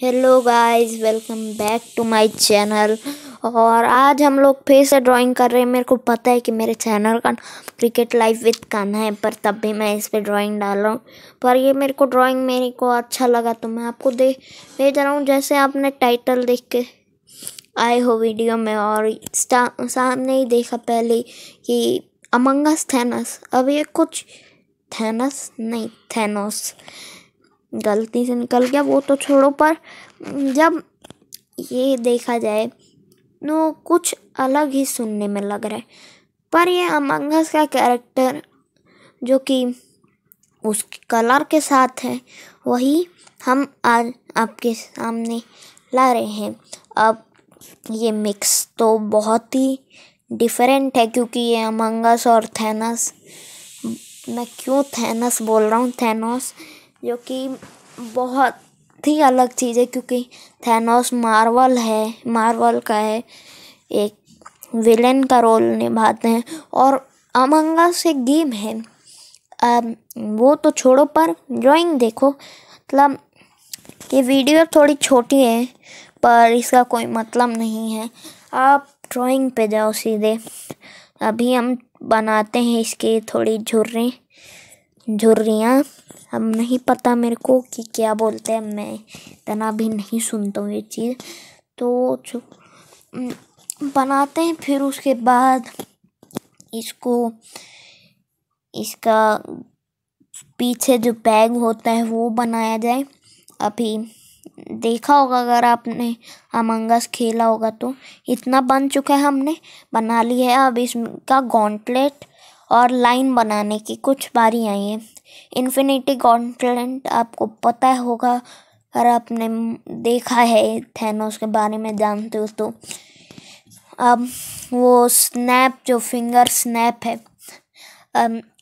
hello guys welcome back to my channel और आज हम लोग फिर से ड्राइंग कर रहे हैं मेरे को पता है कि मेरे चैनल का क्रिकेट लाइफ विद कान है पर तब भी मैं इस पर ड्राइंग डाल रहा हूँ पर ये मेरे को ड्राइंग मेरे को अच्छा लगा तो मैं आपको दे भेज रहा हूँ जैसे आपने टाइटल देख के आए हो वीडियो में और सामने ही देखा पहले कि अमंगस थैनस अब ये कुछ थैनस नहीं थैनोस गलती से निकल गया वो तो छोड़ो पर जब ये देखा जाए तो कुछ अलग ही सुनने में लग रहा है पर ये अमंगस का कैरेक्टर जो कि उस कलर के साथ है वही हम आज आपके सामने ला रहे हैं अब ये मिक्स तो बहुत ही डिफरेंट है क्योंकि ये अमंगस और थैनस मैं क्यों थैनस बोल रहा हूँ थैनोस जो कि बहुत ही अलग चीज़ है क्योंकि थैनोस मार्वल है मार्वल का है एक विलेन का रोल निभाते हैं और अमंगस एक गेम है आ, वो तो छोड़ो पर ड्राइंग देखो मतलब ये वीडियो थोड़ी छोटी है पर इसका कोई मतलब नहीं है आप ड्राइंग पे जाओ सीधे अभी हम बनाते हैं इसकी थोड़ी झुर्रें झुर्रियाँ अब नहीं पता मेरे को कि क्या बोलते हैं मैं इतना भी नहीं सुनता हूँ ये चीज़ तो बनाते हैं फिर उसके बाद इसको इसका पीछे जो बैग होता है वो बनाया जाए अभी देखा होगा अगर आपने अमंगस खेला होगा तो इतना बन चुका है हमने बना लिया है अब इसका गॉन्टलेट और लाइन बनाने की कुछ बारी आई है इन्फिनिटी गॉन्टलेट आपको पता होगा अगर आपने देखा है थैनोस के बारे में जानते हो तो अब वो स्नैप जो फिंगर स्नैप है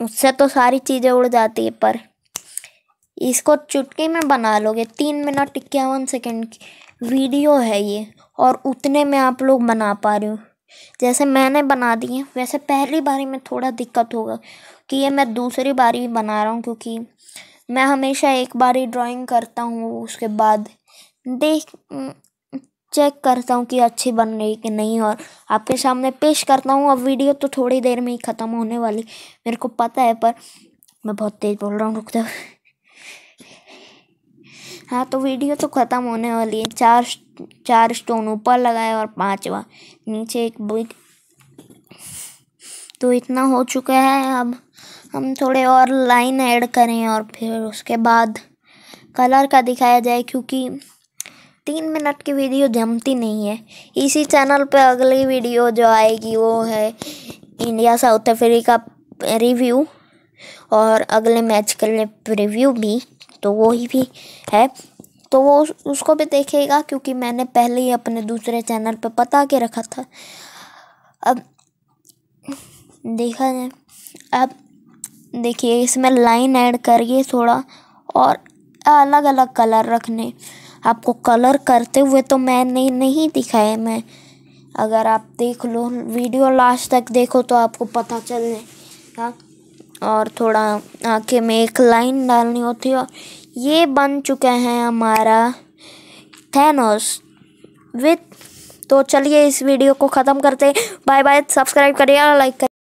उससे तो सारी चीज़ें उड़ जाती है पर इसको चुटकी में बना लोगे तीन मिनट इक्यावन सेकेंड की वीडियो है ये और उतने में आप लोग बना पा रहे हो जैसे मैंने बना दिए वैसे पहली बारी में थोड़ा दिक्कत होगा कि ये मैं दूसरी बारी बना रहा हूँ क्योंकि मैं हमेशा एक बारी ड्राइंग करता हूँ उसके बाद देख चेक करता हूँ कि अच्छी बन रही कि नहीं और आपके सामने पेश करता हूँ अब वीडियो तो थोड़ी देर में ही ख़त्म होने वाली मेरे को पता है पर मैं बहुत तेज़ बोल रहा हूँ रुक हाँ तो वीडियो तो ख़त्म होने वाली है चार चार स्टोन ऊपर लगाया और पांचवा नीचे एक बुक तो इतना हो चुका है अब हम थोड़े और लाइन ऐड करें और फिर उसके बाद कलर का दिखाया जाए क्योंकि तीन मिनट की वीडियो जमती नहीं है इसी चैनल पे अगली वीडियो जो आएगी वो है इंडिया साउथ अफ्रीका रिव्यू और अगले मैच के लिए रिव्यू भी तो वही भी है तो वो उस, उसको भी देखेगा क्योंकि मैंने पहले ही अपने दूसरे चैनल पर बता के रखा था अब देखा जाए अब देखिए इसमें लाइन ऐड करिए थोड़ा और अलग अलग कलर रखने आपको कलर करते हुए तो मैंने नहीं दिखाया मैं अगर आप देख लो वीडियो लास्ट तक देखो तो आपको पता चल जाएगा हाँ, और थोड़ा आँखें में एक लाइन डालनी होती है और ये बन चुके हैं हमारा थैनोस विथ तो चलिए इस वीडियो को ख़त्म करते बाय बाय सब्सक्राइब करिए और लाइक करिए